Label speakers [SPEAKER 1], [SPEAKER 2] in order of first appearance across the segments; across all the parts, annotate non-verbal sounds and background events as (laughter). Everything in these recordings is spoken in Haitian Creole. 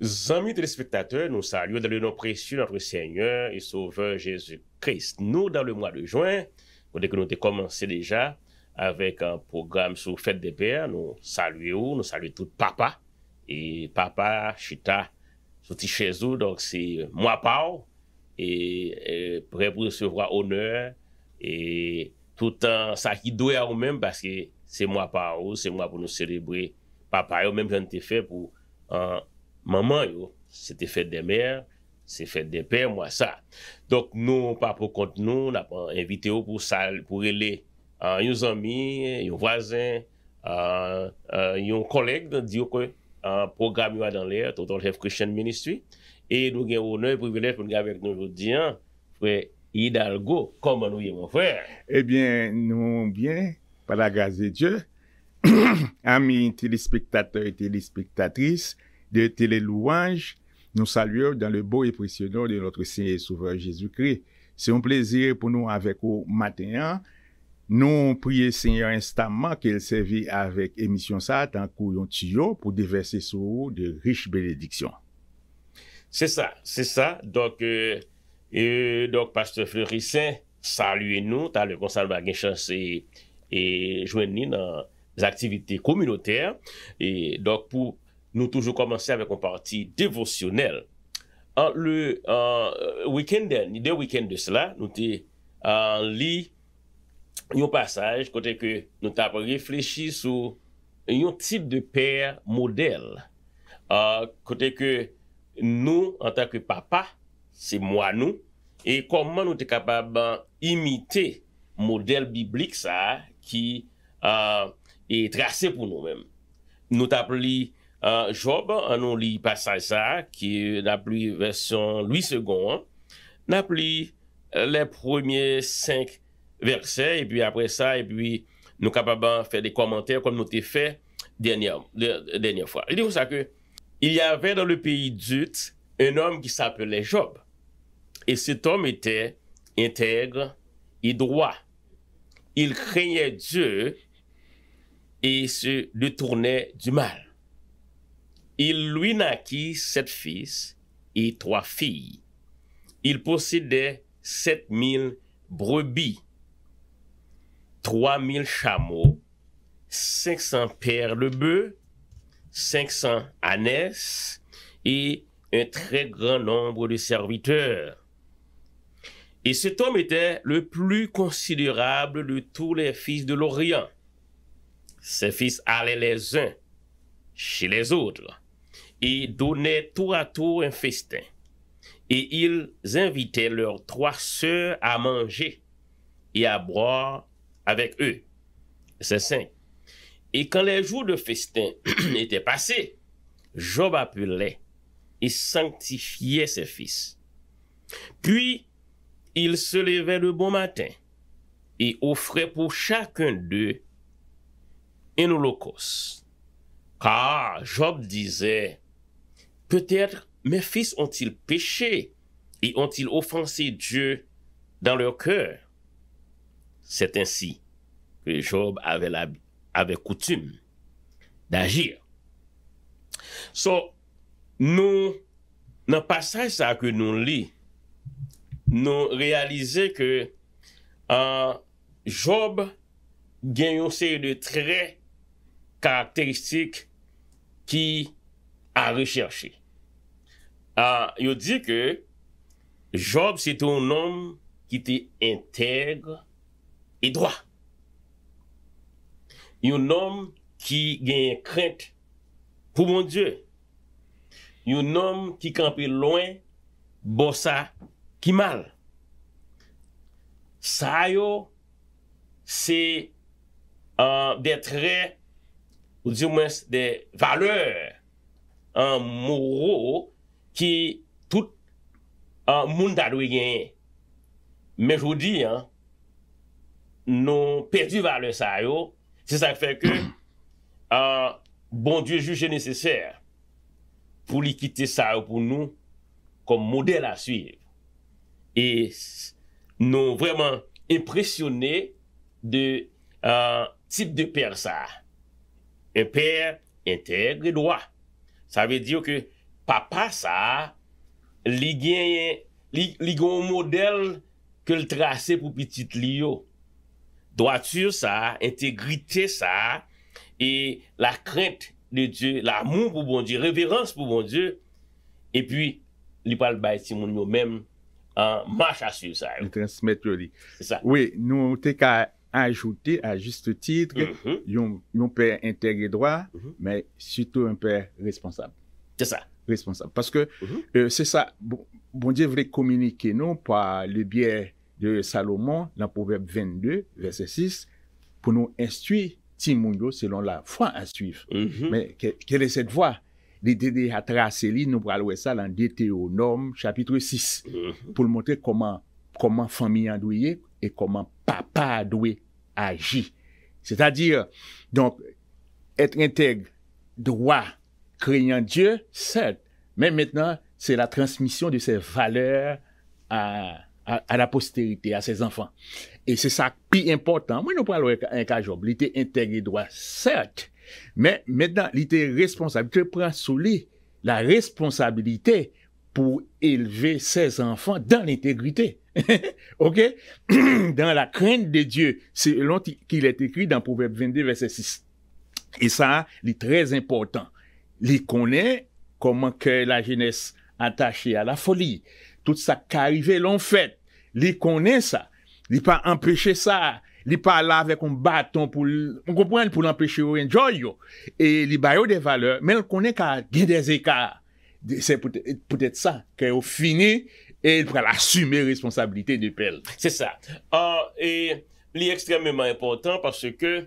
[SPEAKER 1] Zanmi telespektatè, nou salye ou dalè non preysu lantre seigneur e souve Jésus Christ. Nou, dalè mwa de jwen, kote kè nou te komanse deja, avèk an program sou fèd de pè, nou salye ou, nou salye tout papa, e papa chita, sou ti chèzou, donk se mwa pa ou, e prèpou se vwa onèr, e toutan sa ki doè an ou mèm, baske se mwa pa ou, se mwa pou nou selebri, papa yo mèm jan te fè pou an Maman yo, se te fet eh de mer, se fet de per, mwa sa. Dok nou, pa pou kont nou, na pou evite yo pou sal, (coughs) pou ele, yon zami, yon vwazen, yon kolek, dan diyo kwe, an program yo a dan le, ton ton chef Christian Ministrie, e nou gen ou nou e privilèj pou nou gen avèk nou yon diyan, pou e hidalgo, koman nou yon fèr.
[SPEAKER 2] Ebyen, nou byen, pala gaz de Diyo, ami telespektator et telespektatris, de te le louange nou saluye dan le bo et presyonor de lotre seigne souveran Jezoukri. Se yon plezire pou nou avek ou matenyan, nou priye seigne instanman ke l sevi avek emisyon sa tan kou yon tijon pou devese sou ou de riche belediksyon.
[SPEAKER 1] Se sa, se sa, dok e dok pastor Fleurissin saluye nou tan le konsal bagen chansi e jwen ni nan aktivite komunoter. E dok pou nou toujou komanse avèk an parti devosyonel. An lè, an wikèn den, ni de wikèn de sè la, nou te an li yon pasaj, kote ke nou tapo reflechi sou yon tip de pè model. Kote ke nou an tako papa, se mwa nou, e koman nou te kapab imite model biblik sa ki e euh, trase pou nou mèm. Nou tapo li yon Euh, Job, on nous lit ça, qui qui la plus version Louis II, hein. na euh, les premiers premiers 5 versets, et puis après ça, et puis nous des faire des commentaires comme nous t'ai dernière dernière dernière fois. Il dit ça que il y avait dans le pays d'Ut, un homme qui s'appelait Job. Et cet homme était intègre et droit. Il craignait Dieu et se détournait du mal. Il lui naquit sept fils et trois filles. Il possédait sept mille brebis, trois mille chameaux, cinq cents paires de bœufs, cinq cents ânesses et un très grand nombre de serviteurs. Et cet homme était le plus considérable de tous les fils de l'Orient. Ses fils allaient les uns chez les autres et donnaient tour à tour un festin. Et ils invitaient leurs trois sœurs à manger et à boire avec eux. C'est saint. Et quand les jours de festin (clears throat) étaient passés, Job appelait et sanctifiait ses fils. Puis, il se levait le bon matin et offrait pour chacun d'eux un holocauste. Car Job disait, Peut-être mes fils ont-ils péché et ont-ils offensé Dieu dans leur cœur. C'est ainsi que Job avait, la, coutume d'agir. So, nous, dans le passage ça que nous lisons, nous réalisons que euh, Job gagne une série de traits caractéristiques qui a recherché. Ah, yo di ke, Job se te ou nom ki te entegre e dwa. Yo nom ki gen krent pou moun die. Yo nom ki kanpe loin bosa ki mal. Sa yo se euh, de tre, ou di ou mwen se de valeur an euh, mouro ou. ki tout euh, moun da dwe genye. Men jodi, nou perdi valen sa yo, se sa fek, bon die juje nese ser, pou li kite sa yo pou nou, kom model a suiv. E nou vreman impresyonne de euh, tip de per sa. Un per entegre doa. Sa ve diyo ke, Papa sa, li gen, li gon model ke li trase pou pitit li yo. Dwa tsyo sa, entegrite sa, e la krent de Diyo, la moun pou bon Diyo, reverans pou bon Diyo,
[SPEAKER 2] e pi li pal baye si
[SPEAKER 1] moun yo menm, an macha syo
[SPEAKER 2] sa. En transmette yo li. Oui, nou te ka ajoute, a juste titre, mm-hmm. yon pe entegrite dwa, me suto yon pe mm-hmm. responsable. Te sa. responsable. Parce que, mhm. euh, c'est ça, bon, bon Dieu voulait communiquer nous par le biais de Salomon dans le proverbe 22, verset 6, pour nous instruire selon la foi à suivre. Mhm. Mais quelle est cette voie? Les délits à tracer, nous pourrallouer ça dans le délits aux normes, chapitre 6, mhm. pour montrer comment famille a doué et comment papa a doué a agi. C'est-à-dire, donc, être intègre, droit, craignant Dieu, certes, mais maintenant, c'est la transmission de ses valeurs à, la postérité, à ses enfants. Et c'est ça qui est important. Moi, nous parlons un cas Job. intégré droit, certes, mais maintenant, il était responsable. prend prend sous lui la responsabilité pour élever ses enfants dans l'intégrité. (laughs) OK? (clears throat) dans la crainte de Dieu, c'est selon qu'il est écrit dans Proverbe 22, verset 6. Et ça, c'est très important. Li konen koman ke la jenese atache a la foli. Tout sa karive l'on fet. Li konen sa. Li pa empeshe sa. Li pa la vek on baton pou... On kompwen li pou l'empeshe ou en joy yo. E li bayo de valeur. Men konen ka gen de zeka. Se pote sa. Ke ou fini. E li pral asume responsabilite de pel. Se sa.
[SPEAKER 1] Or, li ekstrememan important parce ke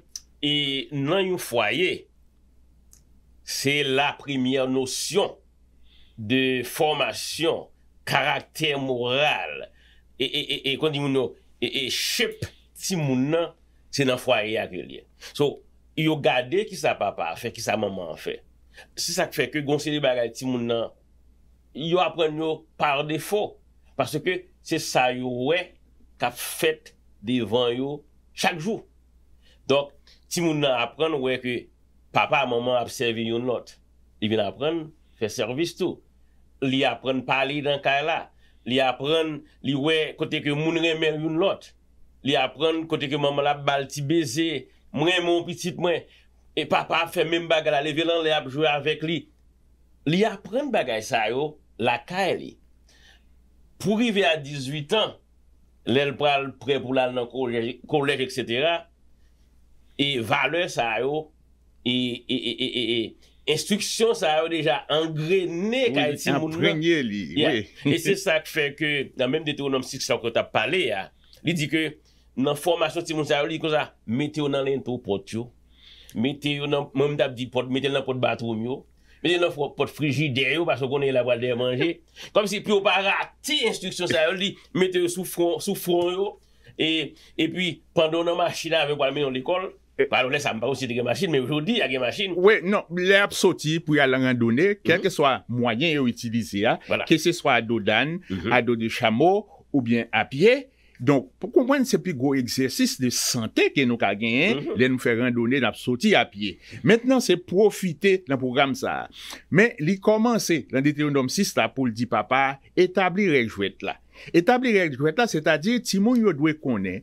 [SPEAKER 1] nan yon foye... Se la premiye nosyon de formasyon karakter moral e konti moun nou e chep ti moun nan se nan fwa ye akye liye. So, yo gade ki sa papa fe ki sa maman fe. Se sak fe ke gonse li bagay ti moun nan yo apren yo par defo parce ke se sa yo we ka fet devan yo chak jou. Donk, ti moun nan apren we ke Papa maman ap sevi yon lot. Li vin apren, fe servis tou. Li apren pali dan kae la. Li apren, li we kote ke moun remen yon lot. Li apren kote ke maman la bal ti beze, mwen moun pitit mwen. E papa fe men baga la, le velan le ap jwe avèk li. Li apren bagay sa yo, la kae li. Pou rive a 18 an, le l pral pre poulal nan korek etc. E vale sa yo. E, e, e, e instruksyon sa yo deja engrene ka eti moun moun. Enprenye li. E se sa k fe ke, nan menm dete ou nanm sik sa ou kwen ta pale ya, li di ke nan formasyon ti moun sa yo li kon sa, mete ou nan len tou pot yo, mete ou nan, moun moun tap di, mete ou nan pot batroum yo, mete ou nan pot frigide yo, pasokon e la vwalde manje. Kom si pli ou pa rati instruksyon sa yo li, mete ou sou fron yo, e pi pandou nanm a chila ave kwa menyon dekol, Eh. Parlo le sa mpa ou si de ge masin,
[SPEAKER 2] men wè ou di a ge masin. Wè, nan, lè ap soti pou yal an randonè, kelke mhm. swa mwayen yo itilize ya, ke se swa a do dan, a mhm. do de chamo, ou bien ap ye. Don, pou konwen se pi go eksersis de sante ke nou ka gen, mhm. lè nou fè randonè d'ap soti ap ye. Mètnen se profite nan program sa. Mè li komanse, lan dete yon domsis la, pou l di papa, etabli rejwet la. Etabli rejwet la, se ta di, ti moun yo dwe konen,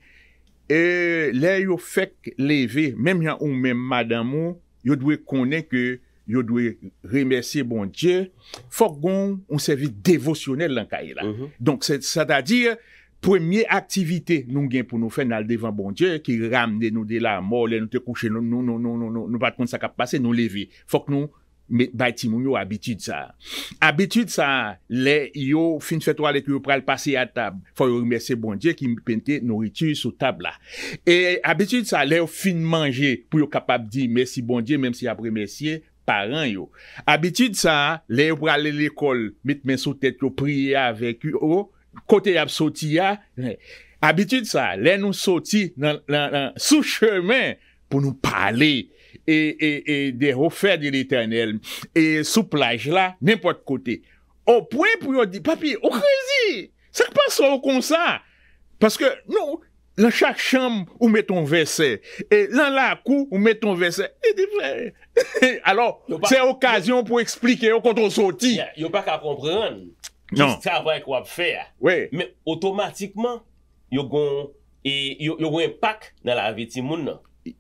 [SPEAKER 2] E lè yo fèk leve, mèm yon ou mèm madamou, yo dwe konen ke, yo dwe remersi bon Dje, fòk gon, on sevi devosyonel lankay la. Donk, sa da dir, premye aktivite, nou gen pou nou fè nal devan bon Dje, ki ramne nou de la mol, nou te kouche, nou pat kon sa kap pase, nou leve. Fòk nou, Met bayti moun yo abitid sa. Abitid sa, le yo fin fetwa le ki yo pral pase ya tab. Foy yo remese bondye ki mi pente noriti sou tab la. E abitid sa, le yo fin manje pou yo kapab di, mesi bondye, memsi apre mesye, paran yo. Abitid sa, le yo pral le l'ekol, mit men sou tet yo priye oh, ya vek yo, kote ya ap soti ya. Abitid sa, le nou soti nan sou chemen pour nous parler et, et, et des refaits de l'éternel. Et sous plage là, n'importe côté. Au point pour nous dire, papi, au crazy! Ça passe comme ça. Parce que, non, dans chaque chambre, où met ton verset. Et dans la cour, on met ton verset. (laughs) Alors, c'est occasion pour expliquer quand on sortit. Il n'y a pas qu'à
[SPEAKER 1] comprendre. Non. qu'on faire. Mais automatiquement, il y a un impact dans la vie de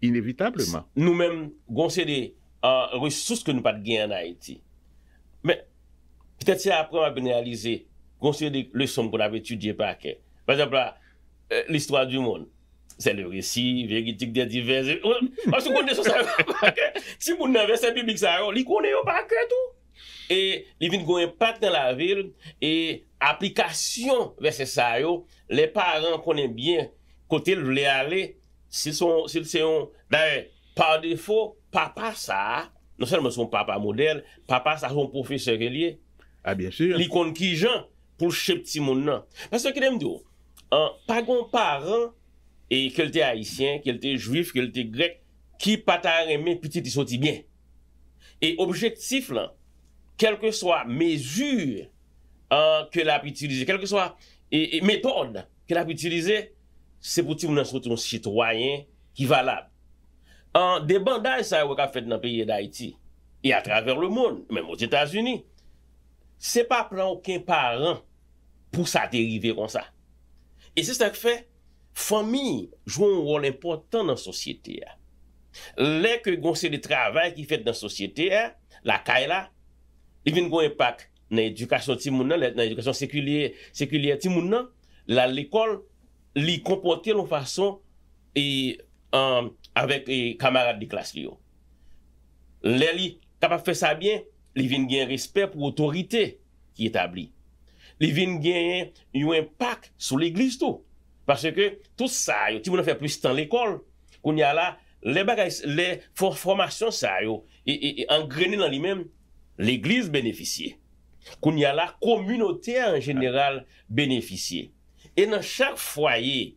[SPEAKER 2] inévitableman.
[SPEAKER 1] Nou mèm gonsè de resous kè nou pat gen en Haiti. Mè, petè tse apre mè bè nè alize gonsè de lè som pou la vè tudye pa kè. Pè zèpla, euh, l'histoire du moun. Sè le resi, vè gè tik de diverse. Si moun nè vè sè bibik sa yo, li konè yo pa kè tou. E li vin gwen pat nan la vil, e aplikasyon vè se sa yo, lè paran konè byen kote lè alè Se son, se se yon, da e, pa defo, papa sa, non se yon monson papa model, papa sa yon profeseur elie. A, bien sur. Li kon ki jan, pou chep ti moun nan. Mas se ki dem di yo, an, pa gon paran, e kel te Haitien, kel te Juif, kel te Grec, ki patare men piti ti soti bien. E objektif lan, kel ke soa mezur, an, kel ap itilize, kel ke soa, e, e, metode, kel ap itilize, se pou ti moun an sou ti moun chitwayen ki valab. An, de banday sa yo waka fet nan peye d'Aiti, e a traver le moun, mèm ou t'Etats-Unis, se pa plan ouken paran pou sa derive kon sa. E se stak fe, fami jou an rol important nan sosyete ya. Lè ke gonsen li travay ki fet nan sosyete ya, la kaila, i vin gwen pak nan edukasyon ti moun nan, nan edukasyon sekulier ti moun nan, la l'ekol, li kompote loun fason e, avèk e, kamarade di klas li yo. Lè li kapap fè sa byen, li ven gen respèp ou otorite ki etabli. Li ven gen yon impak sou l'Eglise tou. Pase ke tou sa yo, ti moun an fè pwistan l'ekol, koun yala le bagay, le formasyon sa yo e, engreni nan li men, l'Eglise beneficie. Koun yala komunote en general beneficie. E nan chak fwaye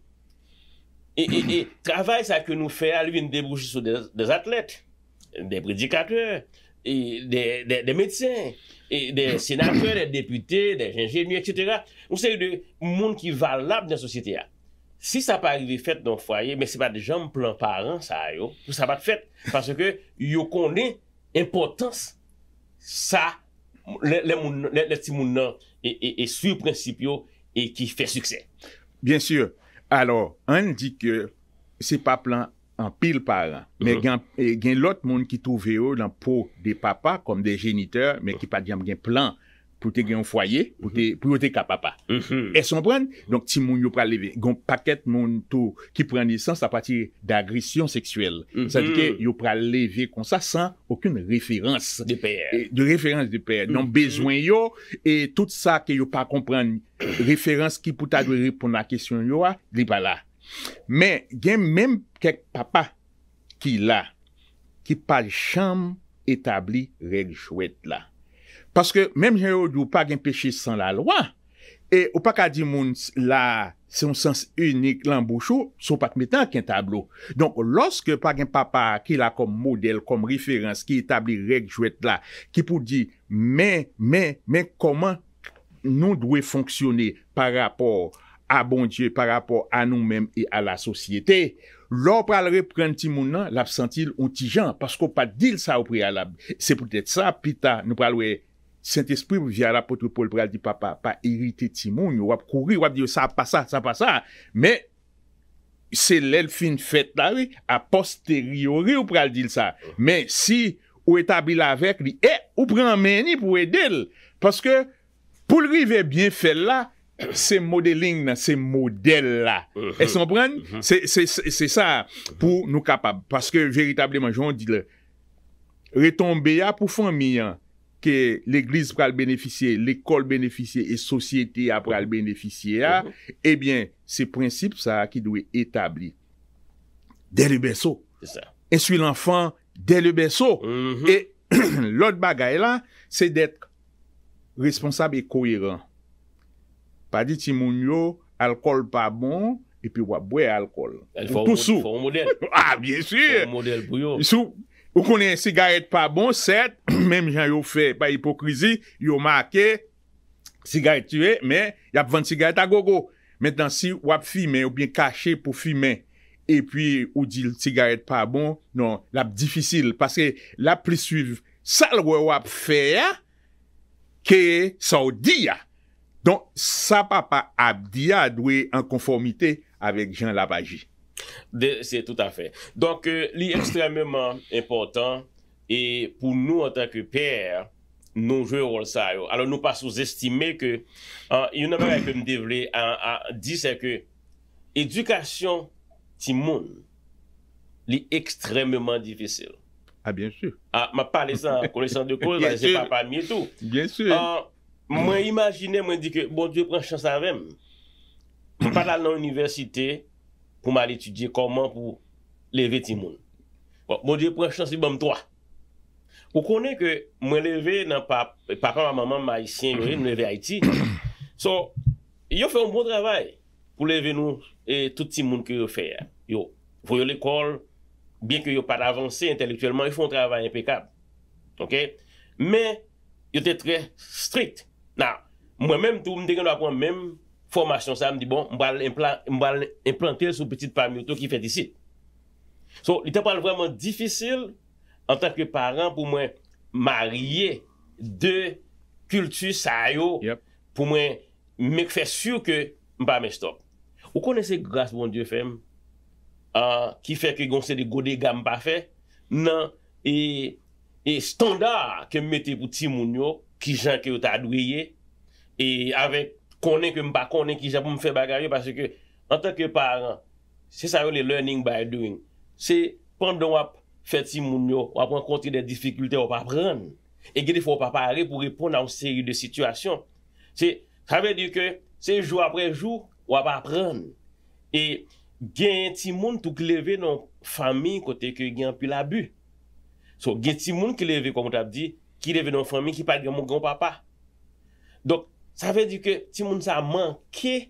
[SPEAKER 1] e, e, e travay sa ke nou fè alu yon debouchi sou des atlet des predikatèr des medsè des senatèr, des deputè des genjè, etc. Moun ki valab nan sosyte ya si sa pa alivè fèt nan fwaye mè se pa de jom planparen sa yo sa pa fèt, parce ke yo konè impotans sa le timounan e sou principyo E ki fè suksè.
[SPEAKER 2] Bien sûr. Alors, an di ke se pa plan an pil pa mm-hmm. lan. Men gen lot moun ki touve yo nan pou de papa, konm de jeniteur, men ki pa di am gen plan an. pou ou te gen fwaye, pou ou te mhm. kapapa. Mhm. E son pren, donk ti moun yo pral leve, gon paket moun tou ki pren lisans a pati d'agresyon seksuel. Sadi mhm. ke, yo pral leve kon sa san akoun referans de per. De referans de per. Donk bezwen yo, e tout sa ke yo pa kompren referans ki pou ta dwe repon na kesyon yo a, li pa la. Men, gen menm kek papa ki la, ki pal cham etabli regjouet la. Paske, menm genyo di ou pa gen peche san la lwa, e ou pa ka di moun la, se yon sens unik lan bouchou, sou pat metan ak yon tablo. Donk, loske pa gen papa, ki la kom model, kom referans, ki etabli rek jwet la, ki pou di, men, men, men, koman nou dwe fonksyone par rapor a bon die, par rapor a nou menm e a la sosyete, lor pralwe pren ti moun nan, la f sentil ou ti jan, paske ou pa dil sa ou pri alab. Se pwetet sa, pita, nou pralwe, Saint-Esprit ou via l'apotropole pou al di papa, pa irite timoun, wap kouri, wap di, sa pa sa, sa pa sa, me, se lèl fin fèt la, a posteriori ou pou al dil sa, me, si ou etabli la vek, e, eh, ou pren meni pou edel, paske pou l'rive bien fèl la, se modelin nan, se model la, e se mpren, se sa pou nou kapab, paske veritabli man, joun di le, retombe ya pou fami an, l'Eglise pral benefisye, l'Ecole benefisye, et Société pral benefisye, mhm. eh bien, se prinsipe sa ki dwe etabli. Dè le bèso. E sou l'enfant dè le bèso. Mhm. Et l'ot bagay la, se dèt responsable et cohérent. Pa di ti moun yo, alkol pa bon, et pi wap bwe alkol. Fon model. Fon model pou yo. Sou, Ou konen sigaret pa bon, cert, (clears throat) menm jan yo fe pa hipokrizi, yo make sigaret tue, men, yap vende sigaret a gogo. Metan si wap fi men, yo bin kache pou fi men, epi ou di sigaret pa bon, non, lap difisil, paske lap presuive salwe wap fe, ke sa ou di ya. Don sa papa ap di ya, dwe an konformite avèk jan la vajit.
[SPEAKER 1] C'est tout à fait. Donc, euh, l'est extrêmement important et pour nous en tant que père, nous jouons au rôle ça. Alors, nous pas sous-estimer que... Il y en a marre que me dévouer à dire c'est que éducation ti monde l'est extrêmement difficile. Ah, bien sûr. Ah, m'a parlé ça en connaissant de cause, m'a (laughs) dit c'est pas parmi et tout. Bien sûr. Ah, m'a imaginé, m'a dit que bon, je prends chance à même. M'a parlé à l'université pou ma li etudye koman pou leve ti moun. Mwen diye pou yon chans li bon mtwa. Bon bon, ou konen ke mwen leve nan pa, pa ka maman ma isyen yon, leve Haiti. (coughs) So, yon fè yon bon travay pou leve nou e tout ti moun ki yon fè ya. Yon fè yon l'ekol, bien ki yon pa avanse intelektuelman, yon fè yon travay impekab. Ok? Men, yon tè trè strit. Nan, mwen menm tou mde gen wap mwen menm, Formasyon sa, m di bon, m ba l implante sou petit pamiyoto ki fet disi. So, li te pal vreman difisil, an tak ke paran pou mwen marye de kultu sa yo, pou mwen mek fe syu ke m ba mestop. Ou kone se grase bon die fem ki euh, fe ke gonsen de gode gam pa fe, nan e standar ke m mette pou ti moun yo, ki jan ke yo ta adweye, e avek konen ke m pa konen ki japon m fe bagarye, parce ke, an tanke paran, se sa yo le learning by doing, se, pandan wap feti moun yo, wap wap konti de disikulte wap apren, e geni fwo wap apare pou repon nan ou seri de situasyon, se, sa ve di ke, se jou apre jou, wap apren, e, gen ti moun tou kleve nan fami kote ke gen pi la bu, so gen ti moun kleve, konmout ap di, ki leve nan fami ki pat gen mou goun papa, dok, Sa ve di ke ti moun sa manke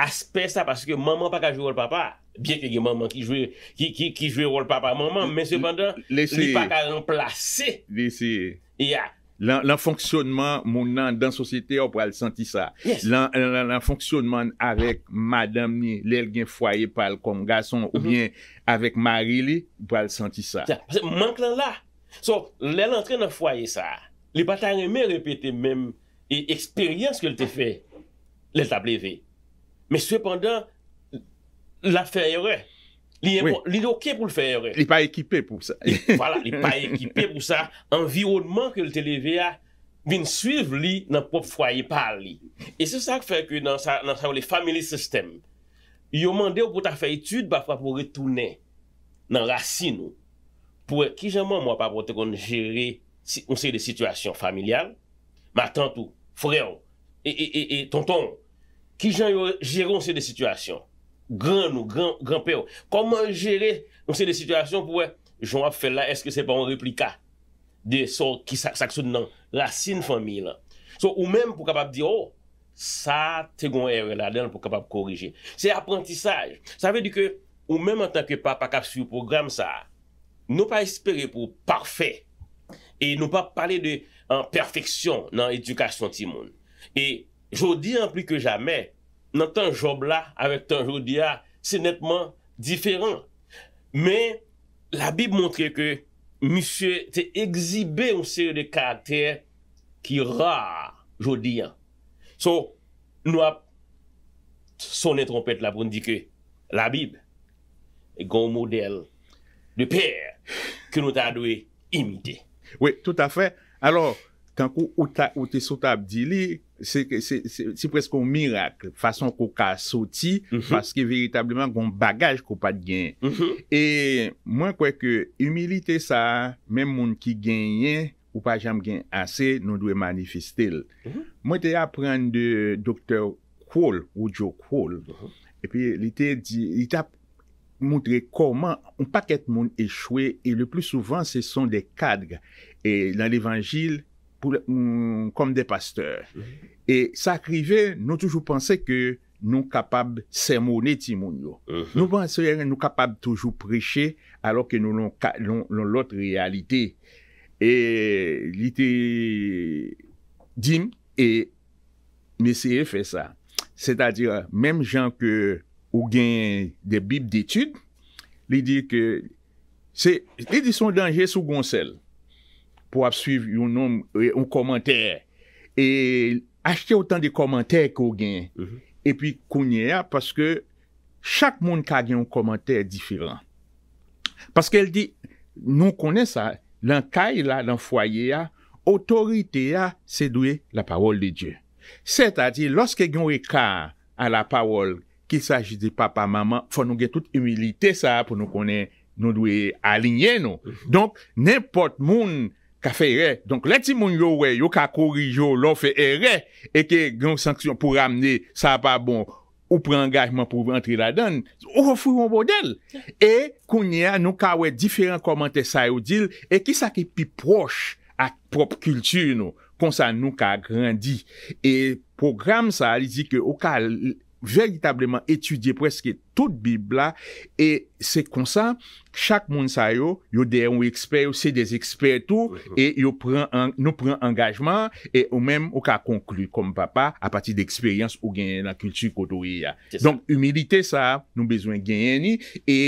[SPEAKER 1] aspe sa, paske maman pa ka jou ou l'papa, bie ke gen maman ki jou ou l'papa maman, men sepandan, li pa ka l'on plase.
[SPEAKER 2] Lise. Ya. Lan fonksyonman moun nan, dan sosyete, ou pral senti sa. Yes. Lan fonksyonman avèk madame ni, lèl gen fwaye pal kom gason, ou mien mm-hmm. avèk mari li, pral senti sa. Ya. Manke
[SPEAKER 1] lan la. So, lèl antre nan fwaye sa, li pa ta reme repete menm, e eksperyans ke l te fe l etableve. Me souy pandan, la feyere, li doke e bon, pou l feyere. Li pa ekipe pou sa. (laughs) Li pa ekipe pou sa. Environman ke l te leve a, vin suyv li nan prop fwaye par li. E se sa k fey ke nan sa le family system. Yo mande ou pou ta feyitude, ba prapou re toune nan rasino. E, ki jaman mwa pa pot kon jere ou se de situasyon familial, ma tentou Freyo, e tonton, ki jan yo jere ou se de situasyon? Gran ou gran peyo? Koman jere ou se de situasyon pou we? Jou ap fè la, eske se pa ou replika? De so ki sakso nan? La sin fami la. So ou men pou kapap di, sa oh, te goun ewe la den pou kapap korije. Se apprentisaj, sa ve di ke ou men mantan ke pa pa kap su program sa, nou pa espere pou parfait, e nou pa pale de an perfeksyon nan edukasyon ti moun. E jodi an pli ke jame, nan tan job la, avek tan jodi a, se netman diferan. Me, la bib moun kre ke, misye te ekzibè ou se de karakter ki rar jodi an. So, nou ap sonen trompet la pou n di ke, la
[SPEAKER 2] bib e goun model de per ke nou ta dwe imite. Oui, tout a fèr. Alors, tan ko mhm. mhm. ou te sotap di li, se presko mirak, fason ko ka soti, paske veritablman gwen bagaj ko pat gen. E mwen kweke, humilite sa, men moun ki genye, ou pa jam gen ase, nou dwe manifestel. Mwen mhm. te apren de doktor Kowal, ou Joe Kowal, e pi li te ap... moun tre koman, moun paket moun echwe, e le plou souvan se son de kadg, e nan evanjil pou, moun, kom de pasteur. Mm-hmm. E sakrive, nou toujou panse ke nou kapab se moun etimoun mm-hmm. nou. Nou panse, nou kapab toujou preche, alor ke nou loun non, non, lout realite. E lite dim, e mesye fè sa. Se ta dire, mèm jan ke ou gen de bib d'etude, li di ke, li di son denje sou gonsel, pou ap suiv yon e, komentèr, e achete otan de komentèr ki ou gen, mm-hmm. e pi kounye ya, paske chak moun ka gen yon komentèr diferant. Paske el di, nou kounen sa, lan kay la lan foye ya, otorite ya sedwe la parol de Dje. Sè ta di, loske yon rekar a la parol ki saji de papa-maman, fwa nou gen tout emilite sa, pou nou konen nou dwe alinye nou. Donk, nempot moun ka fey re, donk leti moun yo we, yo ka kori yo lo fey re, e ke yon sanksyon pou ramne, sa pa bon, ou pou engajman pou rentri la don, ou refou yon model. E, konye a, nou ka we diferent komante sa yon dil, e ki sa ki pi proche ak prop kultur nou, konsan nou ka grandi. E, program sa, li di ke ou kal veritableman etudye preske tout bib la, e se konsan, chak moun sa yo, yo deyen ou ekspert euh, ou se des ekspert ou, e yo pren, nou pren angajman, e ou men ou ka konklu kom papa, a pati de eksperyans ou genyen la kultu koto yi ya. Donk, humilite sa, nou bezwen genyen ni, e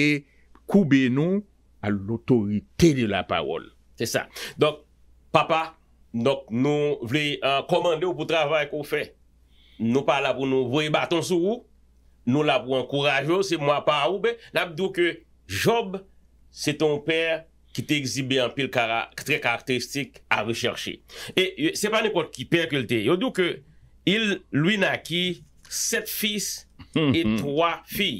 [SPEAKER 2] koube nou al otorite li la parol. Te sa. Donk, papa, donk nou vli komande ou pou travay kou
[SPEAKER 1] fey. Nou pa la pou nou vwe baton sou ou, nou la pou an kouraje ou se mwa pa ou be, la pou dou ke Job se ton pèr ki te ekzibe an pil karakteristik a recherche. E euh, se pa nè pot ki pèr ke lte, yo dou ke il lwi naki set fis e twa fi,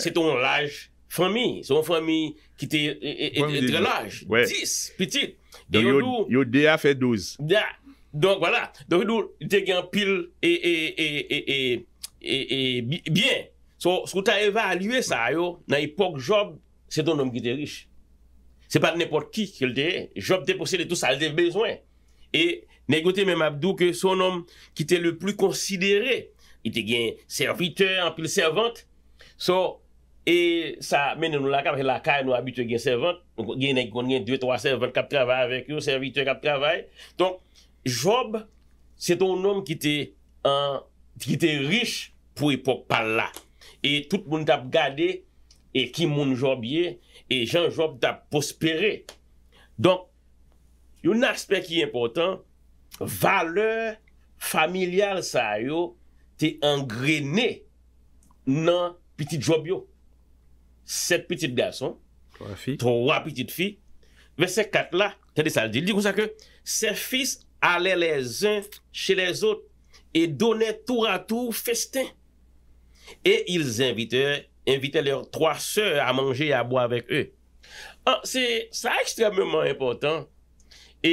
[SPEAKER 1] se ton laj fami, se ton fami ki te tre laj, dis, pitit.
[SPEAKER 2] Yo de a fe douz.
[SPEAKER 1] Donk wala, donk yon te gen pil e biyen. So, sou ta eva alye sa yo, nan ipok Job, se don nom ki te riche. Se pa t'nepot ki ke lde, Job te posye de tout sa lde vbezoen. E, nekote menmabdou ke son nom ki te le plu konsidere, yon te gen serviteur an pil servante, so, e sa mennen nou laka, beke laka nou abitwe gen servante, gen nek kon gen dwe, trwa, servante, kap travay, serviteur, kap travay, donk. Job, se ton nom ki te an, ki te rich pou epok pal la. Et tout moun tap gade, et ki moun job ye, et jan job tap pospere. Don, yon aspek ki important, valeur familial sa yo te engrene nan petit job yo. Set petit gason, troa petit fi, ve se kat la, se fis alè lè zèn chè lè zot e donè tour à tour festè. E il zinvite, invite lèr 3 sèr a manjè a bo avèk e. An, se, sa ekstremèman impotant, e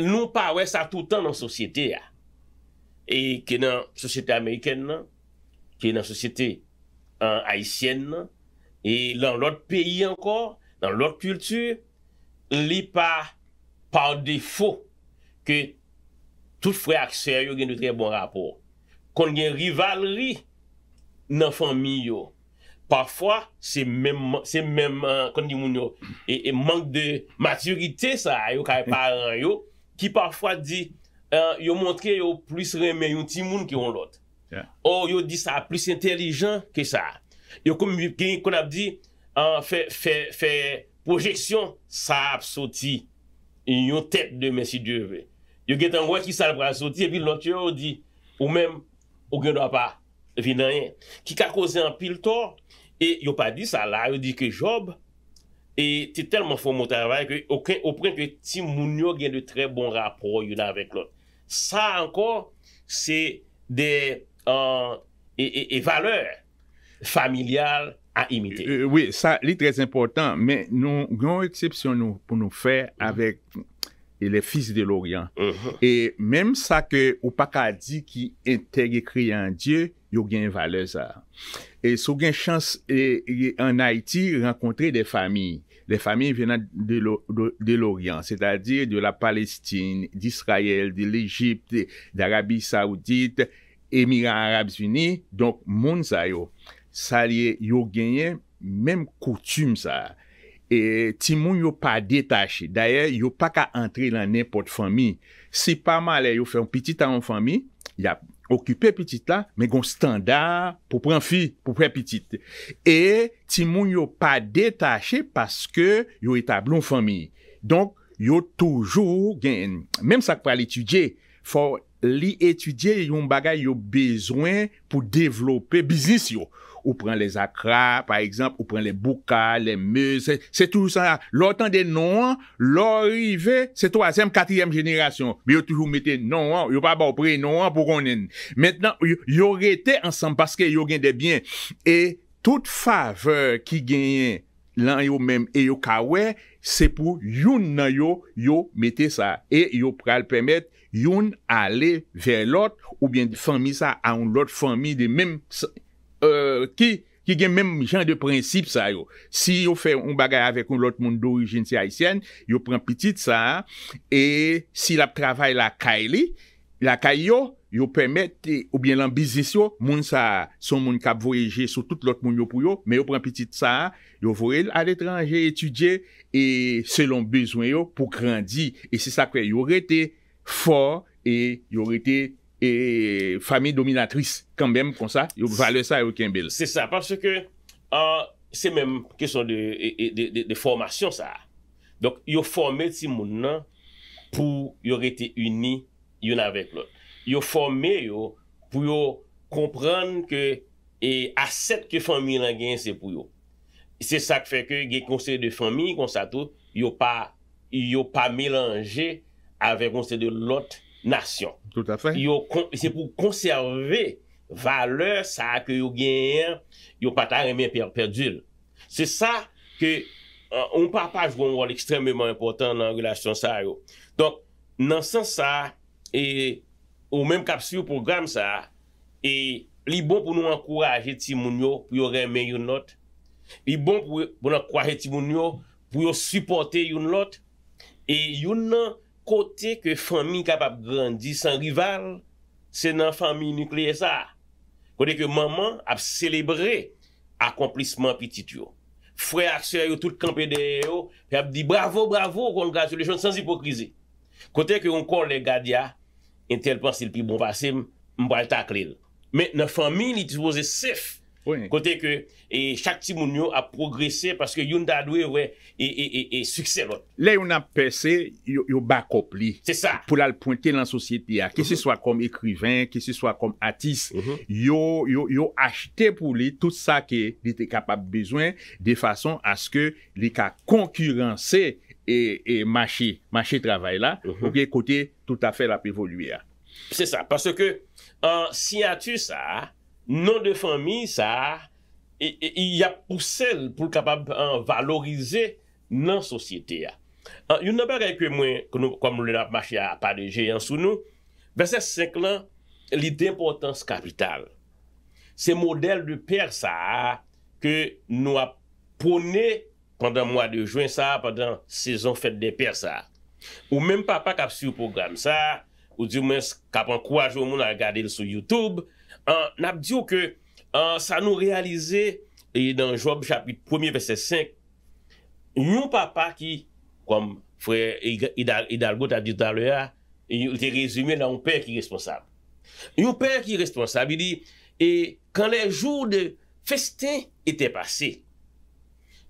[SPEAKER 1] nou pa wè sa toutan nan sosyete ya. E ke nan sosyete Ameriken nan, ke nan sosyete Haitien nan, e lan lot peyi ankor, nan lot kultù, li pa pa ou defo tout fwe akse yo gen de tre bon rapor kon gen rivalri nan fami yo pafwa se menm kon di moun yo e mank de maturite sa yo kare paran yo ki pafwa di yo montre yo plus reme yon timoun ki yon lot or yo di sa plus intelijen ke sa yo kon ap di euh, fe projeksyon sa ap soti yon tep de mesi dieve Yo get an gwa ki sal bra soti, epi lot yo di, ou mem, ou gen dwa pa vinanyen, ki kakose an pil to, e yo pa di sa la, yo di ke job, e te telman fomote avay, ou pren ke ti moun yo gen de tre bon rapor yon avèk lò. Sa anko, se de e, e, e valeur
[SPEAKER 2] familial a imite. Euh, oui, sa li trez important, men nou gen o etsepsyon nou pou nou fè mm. avèk E le fils de l'Orient. E menm sa ke ou pakadi ki entegye kriye an die, yo genye vale za. E sou genye chans en Haiti renkontre de fami. De fami venan de l'Orient. Se ta dire de la Palestine, di Israel, di l'Egypte, di Arabi Saoudite, Emirat Arabi Zini. Donk moun za yo. Sa liye yo genye menm koutume za. E timoun yo pa detache. Daye, yo pa ka antre lan nepot fami. Si pa male yo fe yon pitit a yon fami, ya okipe pitit la, men gon standar pou pren fi, pou pren pitit. E timoun yo pa detache paske yo etabli yon fami. Donk, yo toujou gen, menm sak pa li etudye, for li etudye yon bagay yo bezwen pou devlope biznis yo. Ou pren les akra, par exemple, ou pren les boukha, les meuse, c'est tout ça. L'autant de Nouan, l'orive, c'est 3e, 4e génération. Mais yo toujou mette Nouan, yo pa ba ou pre Nouan pou konnen. Mètnen, yo rete ansan, paske yo gende bien. Et tout faveur ki genye lan yo mèm e yo kawè, c'est pou youn nan yo, yo mette ça. Et yo pral pèmèd youn ale ver l'ot, ou bien fèmisa an l'ot fèmide mèm. Euh, ki gen menm jen de prinsip sa yo. Si yo fe un bagay ave kon lout moun d'origin se Haitien, yo pren pitit sa, e si la travay la ka e li, la ka yo, yo pwemet, e, ou bien lan bizis yo, moun sa son moun kap vweje sou tout lout moun yo pou yo, me yo pren pitit sa, yo vwe al etranje etudye, e selon bezwen yo pou krandi, e se sa kwe, yo rete for, e yo rete fok, e fami dominatris kanbem konsa, yo vale sa yo kembel. Se sa, parce ke
[SPEAKER 1] se menm keson de formasyon sa. Yo forme ti moun nan pou yo rete uni yon avek lot. Yo forme yo pou yo kompran ke aset ke fami lan gen se pou yo. Se sa kfeke gen konsey de fami konsa tout, yo pa yo pa melange avek konsey de lot nasyon. Tout a fè. Yo, se pou konserve valeur sa a ke yo genyen, yo pata remen perperdil. Se sa, ke euh, on pa pa jvon wol ekstremement importan nan relasyon sa yo. Donk, nan san sa, e, ou menm kapsi yo program sa, e, li bon pou nou ankoraje ti moun yo pou yo remen yon lot. Li bon pou nou ankoraje ti moun yo pou yo supporte yon lot. E, yon nan Kote ke fami kap ap grandi san rival, se nan fami nukle esa, kote ke maman ap selebrer akomplisman pitit yo. Fwe akse yo tout kampede yo, pe ap di bravo bravo, kongratulasyon, sans ipokrize. Kote ke kongkol le gadya, entel pan se li pi bon vasem, mbal taklil. Men nan fami ni ti wose sef. Kote ke, e chak ti moun yo a progreser Paske yon dadwe we E sukserot
[SPEAKER 2] Le yon ap peser, yo bakop li Pou la l pointe lan sosyete Ki se swa kom ekriven, ki se swa kom atis Yo achete pou li Tout sa ki li te kapap Bezwen de fason aske Li ka konkurense E machi, machi travay la Ou ki ekote tout afe la pevoluye
[SPEAKER 1] Se sa, paske Si a tu sa nan de fami sa e, e, e, a, y ap pou sel pou kapab an valorize nan sosyete a. An, yon nan be rey kwe mwen, kon nou kom nou lena ap machi a, pa de je yon sou nou, besè seklan li de impotans kapital. Se model de per sa a, ke nou ap pone, pandan mwa de jwen sa a, pandan sezon fèt de per sa a. Ou menm papa kap si ou program sa a, ou diw mwen kap an kwa joun moun a gade sou YouTube, Euh, N ap diyo ke euh, sa nou realize, e dan Job chapit 1, verset 5, yon papa ki, kom fwe Idalgo ta dit alwe a, yon te rezume nan yon pek ki responsab. Yon pek ki responsab, e di, e kan le joun de feste ete pase,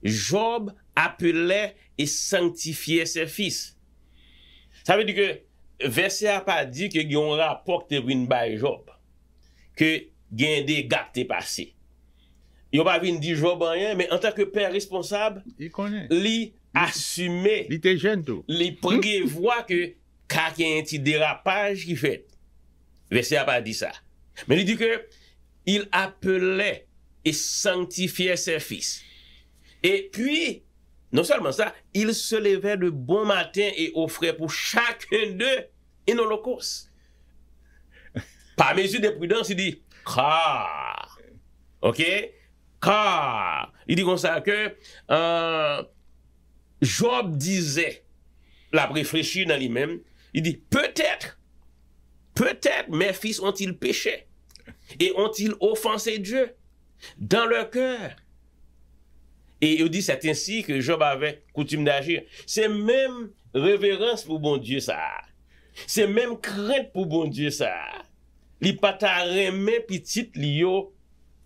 [SPEAKER 1] Job apele e santifiye se fis. Sa ve di ke, verset a pa di ke gyon rapokte win bay Job. A, ke gen de gap te pase. Yo pa vin di job an yon, men an tak ke pen responsab, li asume, li prege vwa ke kak yon ti derapaj ki fet. Vese a pa di sa. Men li di ke, il apele et sanctifie se fils. Et puis, non seulement sa, il se leve de bon matin et offre pour chak en de en holocauste. Par mesure de prudence, il dit car. OK Car. Il dit comme ça que euh, Job disait, l'a réfléchir dans lui-même, il dit peut-être, peut-être mes fils ont-ils péché et ont-ils offensé Dieu dans leur cœur. Et il dit, c'est ainsi que Job avait coutume d'agir. C'est même révérence pour bon Dieu, ça. C'est même crainte pour bon Dieu, ça. li patare men pitit li yo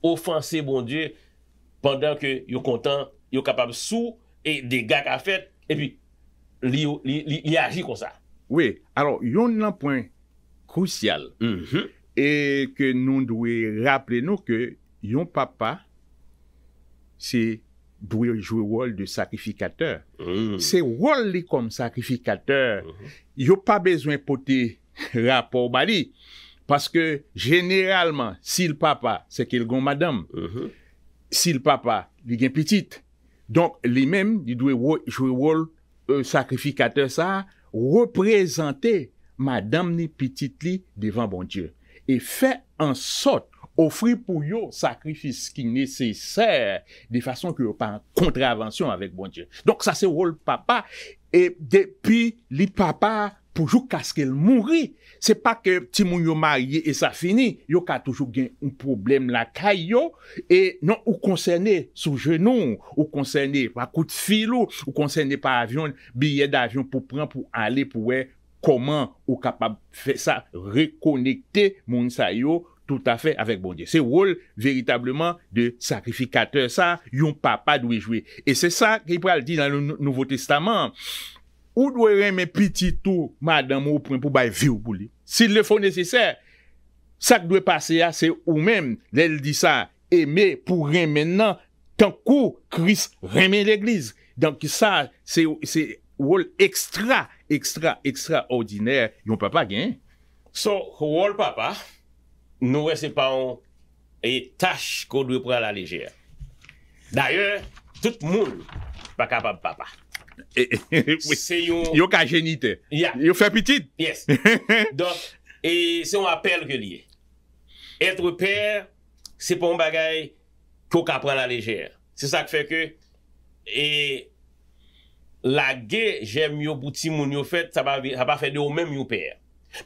[SPEAKER 1] ofanse bon die pandan ke yo kontan, yo kapab sou, e de gag a fet, e pi li aji kon sa.
[SPEAKER 2] Oui, alors yon nan point kousyal, mm-hmm. e ke nou dwe rappele nou ke yon papa se dwe jou wol de sakrifikater. Mm-hmm. Se wol li kon sakrifikater, mm-hmm. yo pa bezwen poti rappe ou bali, Paske jeneralman, si l papa, se ke l gon madame, mhm. si l papa, li gen petit, donk li men, li dwe wou, jwe wou, euh, sakrifikate sa, reprezante madame ni petit li devan bon dieu. E fe ansot, ofri pou yo sakrifis ki nesey ser, de fason ki yo pa kontravensyon avek bon dieu. Donk sa se wou l papa, e depi li papa, poujou kask el mounri. Se pa ke ti moun yo mariye e sa fini, yo ka toujou gen un problem la kay yo, e nan ou konserne sou genoun, ou konserne wakout filo, ou konserne pa avyon, biye d'avyon pou pran pou ale pou we, koman ou kapab fe sa rekonekte moun sa yo, tout afe avèk bondye. Se woul veritableman de sakrifikater sa, yon papa dwejwe. E se sa ki pral di nan nouvo testament, Ou dwe reme piti tou madame ou pren pou baye vi ou pou li? Si le fò nesesè, sa k dwe pase ya, se ou mem, lèl di sa, eme pou reme nan, tankou, kris reme l'eglize. Donk sa, se wòl ekstra, ekstra, ekstra ordiner yon papa gen. So, wòl papa,
[SPEAKER 1] nou wè se pan ou e tache kò dwe pre la lejè. D'ayè, tout moun pa kapab papa. Yon
[SPEAKER 2] ka jenite Yon fe pitit
[SPEAKER 1] Et se yon apel ke liye Etre per Se pou m bagay Kou ka pren la lejere Se sa ke fe ke E la ge jem yon bouti moun yon fet Sa pa fe de ou men m yon per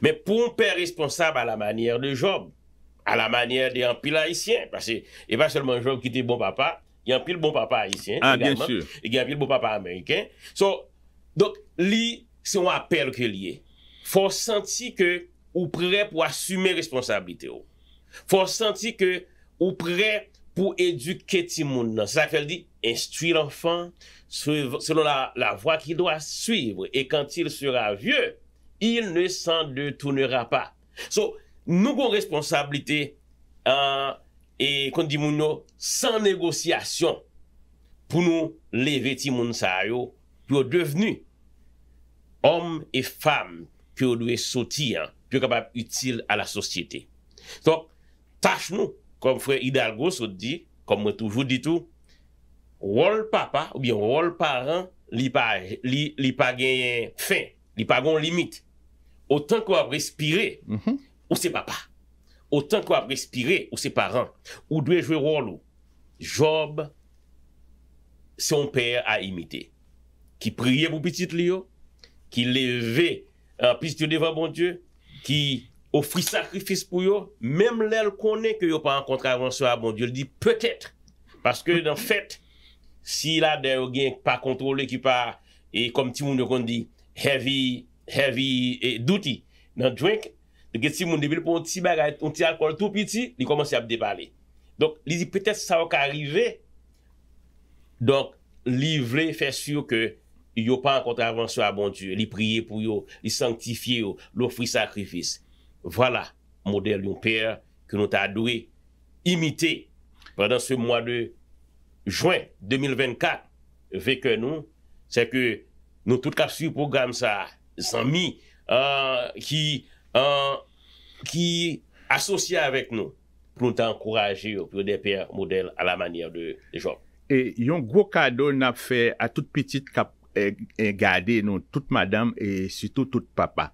[SPEAKER 1] Men pou m per responsable A la manier de job A la manier de empil haisyen E va selman job ki te bon papa Y an pil bon papa Haitien. Ah, bien sûr. Y an pil bon papa Amerikien. So, donk li, se yon apel ke liye, fò senti ke ou prè pou asume responsabilite ou. Fò senti ke ou prè pou eduke ti moun nan. Sa fel di, instui l'enfant selon la voie ki do a suivre. E kantil sera vieux, il ne san de tounera pa. So, nou kon responsabilite an apel, E kon di moun nou, san negosyasyon pou nou leveti moun sa a yo, pou yo devenu om e fam pou yo dwe soti, pou yo kapap util a la sosyete. Ton, tache nou, kon mwen Frédéric Hidalgo sot di, kon mwen toujou ditou, rol papa ou bien rol paran li pa genyen fin, li pa genyen limit, otan kon ap respire mhm. ou se papa. Otan kwa prespire ou se paran, ou dwejwe rolo, Job, son pè a imite. Ki priye pou piti li yo, ki leve, piti yo deva bon Diyo, ki ofri sakrifis pou yo, mem lèl konè ke yo pa an kontravensyon a bon Diyo, li di peut-être, paske nan fèt, si la deyo genk pa kontrole ki pa, e kom ti moun yo kon di, heavy, heavy duty, nan dwenk, Le geti moun debil pou an ti bagay, an ti akol tou piti, li komanse ap depale. Donk, li zi, petes sa wak arive. Donk, li vle fè syo ke yo pa an kontravanso a bon tue. Li priye pou yo, li sanktifiye yo, lo fri sakrifis. Vwala, model yon per ke nou ta adoui imite. Pendan se mwa de jwen 2024, veke nou, se ke nou tout kap syo program sa, zanmi, euh, ki... ki asosye avèk nou pou nou t'ankouraje yon pyo depè model a la euh, manye euh, de jòp.
[SPEAKER 2] Yon gwo kado n ap fè a tout piti kap gade nou tout madame et sitou tout papa.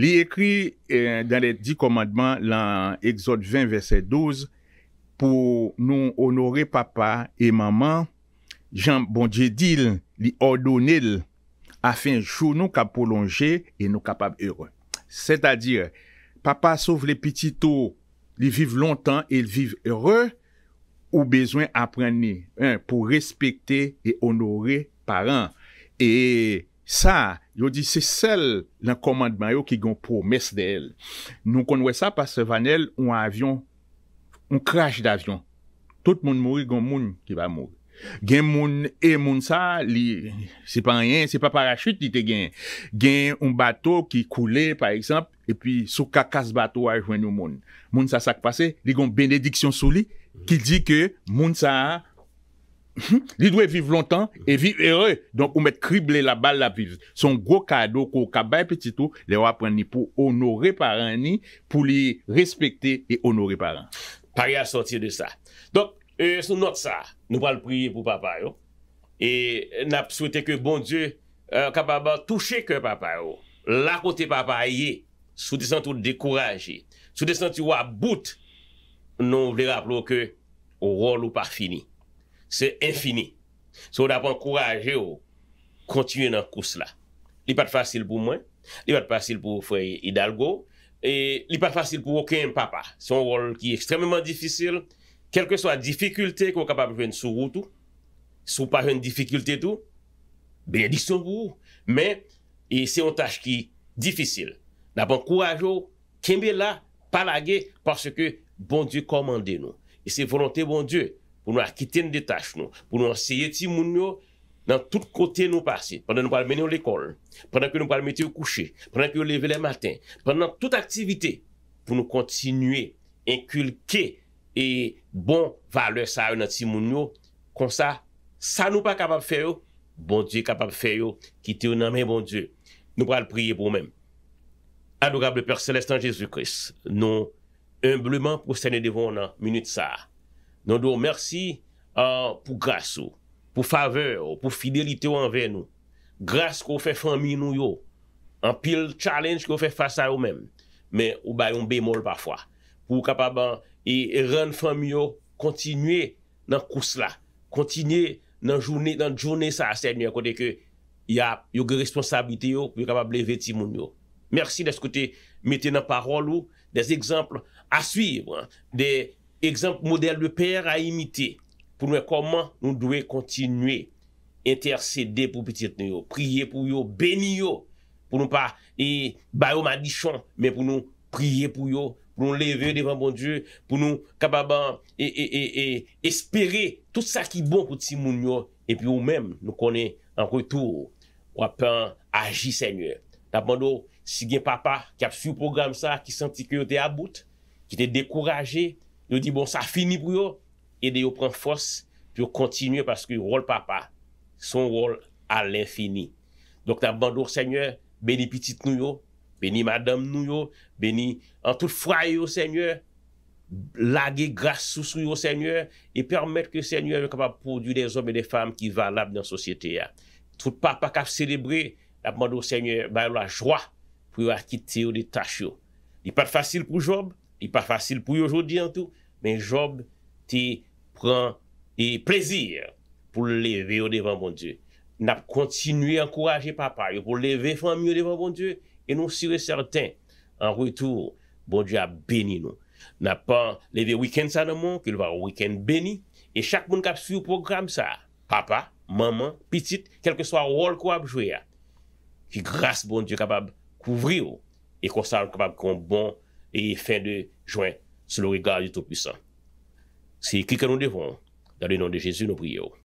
[SPEAKER 2] Li ekri euh, dan le di komandman lan exot 20 verset 12 pou nou onore papa e maman jan bon diye dil li ordonel a fin chou nou kap polonge e nou kap ap eron. Se ta dire, papa souf le piti tou, li vive lontan, il vive heureux, ou bezwen aprenne, pou respekte e onore paran. E sa, yo di se sel la komandman yo ki gen promes de el. Nou konwe sa, pas se van el, un avyon, un krasj d'avyon. Tout moun mouri, gen moun ki va mouri. Gen moun e moun sa li, se pa an yen, se pa parachute li te gen, gen un bato ki koule par eksemp, e pi sou kakas bato a jwen nou moun. Moun sa sak pase, li gon benediksyon sou li, ki di ke moun sa, (laughs) li dwe vive lontan, e vive ere, donk ou met krible la bal la vive. Son go kado ko kabay peti tou, le wapren ni pou onore paran ni, pou li respekte e onore paran. Pari a sorti de sa. Donk. E sou not sa, nou pal priye pou
[SPEAKER 1] papa yo. E nap souwete ke bon dieu e, kapaba touche ke papa yo. La kote papa ye, sou desan tou dekoraje. Sou desan tou wap bout, nou vle rap lou ke ou rol ou pa fini. Se infini. Sou wap ankoraje yo, kontinye nan kous la. Li pat fasil pou mwen, li pat fasil pou fray Hidalgo. E, li pat fasil pou oken papa. Son rol ki ekstrememan difisil. kelke so a difikulte kon kapab jwen sou ou tou, sou pa jwen difikulte tou, be yedik son pou ou, men, e se yon taj ki, difisil, nan bon kouaj ou, kenbe la, palage, parce ke, bon die komande nou, e se volonte bon die, pou nou akiten de taj nou, pou nou ansye ti moun nou, nan tout kote nou pasi, pandan nou pal meni ou lekol, pandan pou nou pal meti ou kouche, pandan pou nou leve le matin, pandan tout aktivite, pou nou kontinuye, enkulke, E bon vale sa yo nan timoun yo Kon sa Sa nou pa kapap fe yo Bon die kapap fe yo Kite yo nan men bon die Nou pral priye pou men Adorable Père Celeste nan Jésus Christ Nou Unbleman pou sene devon nan Meni de sa Nou dou mersi euh, Pou gras ou Pou fave ou Pou fidelite ou anven ou Gras kou fe fanmi nou yo An pil challenge kou fe fasa yo men Men ou bayon bemol pafwa Pou kapap an E ren fam yo kontinye nan kous la Kontinye nan jounen sa asen Kote ke yo ge responsabite yo Pou yo kapable veti moun yo Mersi des kote mette nan parol ou Des ekzampel a suivre Des ekzampel model de per a imite Pou nou e koman nou dwe kontinye Interceder pou petite yo Priye pou yo, beni yo Pou nou pa e bayo madichon Men pou nou priye pou yo pou nou leve devan bon Dieu, pou nou kapaban e espere tout sa ki bon pou ti moun yo, epi ou mem nou konen an retou wapan aji Seigneur. Tapan do, si gen papa ki ap su program sa, ki senti ki yo te about, ki te dekouraje, yo di bon sa fini pou yo, e de yo pren fos, yo kontinu parce ki rol papa, son rol al l'infini. Dok tapan do Seigneur, beli pitit nou yo. Beni madame nou yo, beni an tout fraye yo seigneur, lage gras sou sou yo seigneur, e permette ke seigneur yo kapap produy de zombe de fam ki valab nan sosyete ya. Tout papa kap selebré, ap mando seigneur bayou la jwa pou yo akite yo de tach yo. Di pat fasil pou Job, di pat fasil pou yo jodi an tout, men Job te pran e plezir pou leve yo devan bon die. Nap kontinuye ankoraje papa yo pou leve fam yo devan bon die, Et nous sommes certains, en retour, bon Dieu a béni nous. N'a pas levé week-end ça dans qu'il va au week-end béni. Et chaque monde qui a suivi le programme ça, papa, maman, petite, quel que soit le rôle qu'on a joué, qui grâce bon Dieu capable de couvrir et qu'on soit capable qu'on bon et fin de juin sous le regard du Tout-Puissant. C'est qui que nous devons. Dans le nom de Jésus, nous prions.